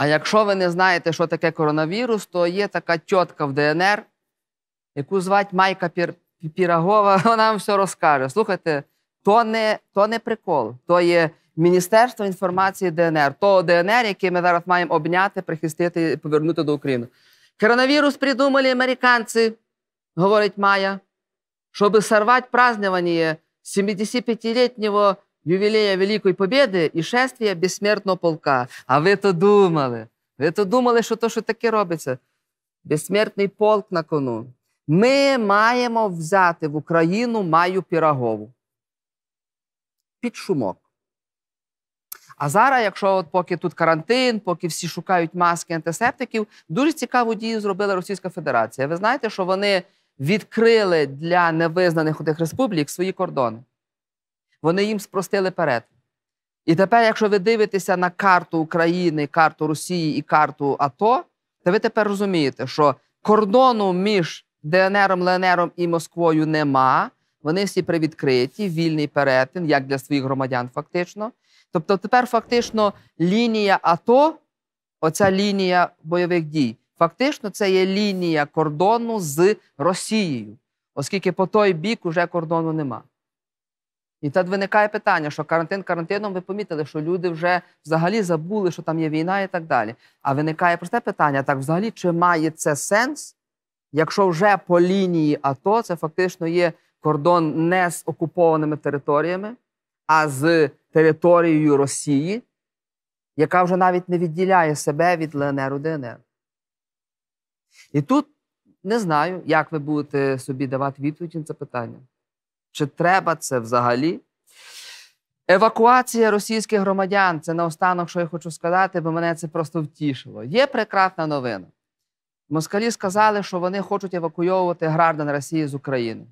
А якщо ви не знаєте, що таке коронавірус, то є така тітка в ДНР, яку звати Майка Пірагова, вона вам все розкаже. Слухайте, то не то не прикол, то є Міністерство інформації ДНР, то ДНР, яке ми зараз маємо обняти, прихистити і повернути до України. Коронавірус придумали американці, говорить Майя, щоб сорвати празднування 75-літнього ювілея Великої Побєди і шествія безсмертного полка. А ви то думали? Ви то думали, що то, що таке робиться? Безсмертний полк на кону. Ми маємо взяти в Україну маю пірагову. Під шумок. А зараз, якщо от поки тут карантин, поки всі шукають маски антисептиків, дуже цікаву дію зробила Російська Федерація. Ви знаєте, що вони відкрили для невизнаних у тих республік свої кордони вони їм спростили перетин. І тепер, якщо ви дивитеся на карту України, карту Росії і карту АТО, то ви тепер розумієте, що кордону між ДНР, ЛНР і Москвою нема. Вони всі привідкриті, вільний перетин, як для своїх громадян, фактично. Тобто, тепер фактично лінія АТО, оця лінія бойових дій, фактично, це є лінія кордону з Росією, оскільки по той бік уже кордону нема. І тут виникає питання, що карантин карантином ви помітили, що люди вже взагалі забули, що там є війна і так далі. А виникає просте питання: так взагалі чи має це сенс, якщо вже по лінії АТО це фактично є кордон не з окупованими територіями, а з територією Росії, яка вже навіть не відділяє себе від ЛНР у ДНР. І тут не знаю, як ви будете собі давати відповідь на це питання. Чи треба це взагалі? Евакуація російських громадян це наостанок, що я хочу сказати, бо мене це просто втішило. Є прекрасна новина. Москалі сказали, що вони хочуть евакуйовувати граждан Росії з України,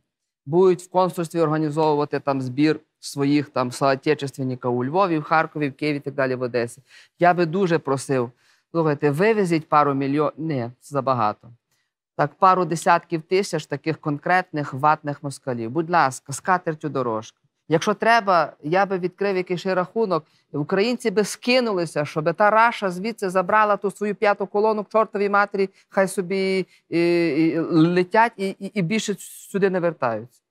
будуть в консульстві організовувати там збір своїх там соотечественників у Львові, в Харкові, в Києві і так далі в Одесі. Я би дуже просив, слухайте, вивезіть пару мільйонів. Ні, забагато так пару десятків тисяч таких конкретних ватних москалів. Будь ласка, з дорожка. Якщо треба, я би відкрив якийсь рахунок. Українці би скинулися, щоб та раша звідси забрала ту свою п'яту колону к чортовій матері, хай собі е, е, і, і, летять і, і більше сюди не вертаються.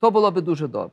То було би дуже добре.